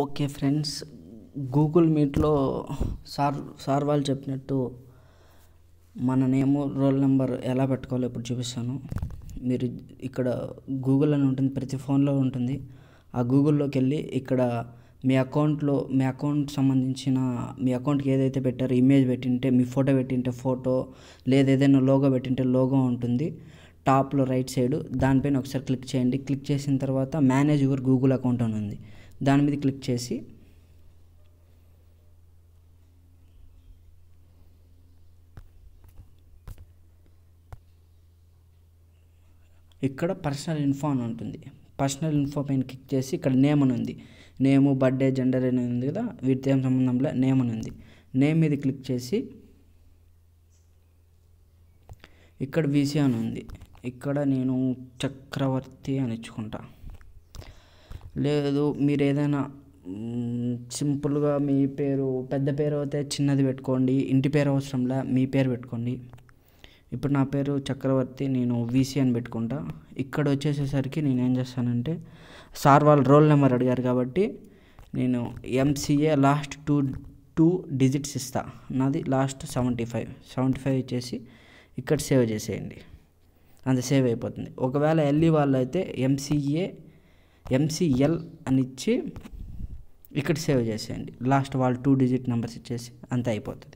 okay friends Google మీట్లో sir sir వాళ్ళు చెప్పినట్టు మన నేము రోల్ నెంబర్ ఎలా పెట్టుకోవాలో ఇప్పుడు చూపిస్తాను మీరు ఇక్కడ గూగుల్ అని ఉంటుంది ప్రతి ఫోన్లో ఉంటుంది ఆ గూగుల్లోకి వెళ్ళి ఇక్కడ మీ అకౌంట్లో మీ అకౌంట్ సంబంధించిన మీ అకౌంట్కి ఏదైతే పెట్టారో ఇమేజ్ పెట్టింటే మీ ఫోటో పెట్టింటే ఫోటో లేదా ఏదైనా లోగో పెట్టింటే లోగో ఉంటుంది టాప్లో రైట్ సైడ్ దానిపైన ఒకసారి క్లిక్ చేయండి క్లిక్ చేసిన తర్వాత మేనేజ్ యువర్ గూగుల్ అకౌంట్ అని ఉంది దాని మీద క్లిక్ చేసి ఇక్కడ పర్సనల్ ఇన్ఫో అని ఉంటుంది పర్సనల్ ఇన్ఫో పైన క్లిక్ చేసి ఇక్కడ నేమ్ అని ఉంది నేము బర్త్డే జెండర్ అని ఉంది కదా వీటితో ఏం సంబంధంలో నేమ్ అని ఉంది నేమ్ మీద క్లిక్ చేసి ఇక్కడ వీసీ అని ఉంది ఇక్కడ నేను చక్రవర్తి అని ఇచ్చుకుంటా లేదు మీరు ఏదైనా సింపుల్గా మీ పేరు పెద్ద పేరు అయితే చిన్నది పెట్టుకోండి ఇంటి పేరు అవసరంలా మీ పేరు పెట్టుకోండి ఇప్పుడు నా పేరు చక్రవర్తి నేను వీసీ అని పెట్టుకుంటా ఇక్కడ వచ్చేసేసరికి నేను ఏం చేస్తానంటే సార్ వాళ్ళు రోల్ నెంబర్ అడిగారు కాబట్టి నేను MCA last two two digits ఇస్తా నాది last seventy five seventy five ఇచ్చేసి ఇక్కడ సేవ్ చేసేయండి అంత సేవ్ అయిపోతుంది ఒకవేళ ఎల్ఈ వాళ్ళు అయితే ఎంసీఏ ఎంసీఎల్ అని ఇచ్చి ఇక్కడ సేవ్ చేసేయండి లాస్ట్ వాళ్ళు టూ డిజిట్ నెంబర్స్ ఇచ్చేసి అంత అయిపోతుంది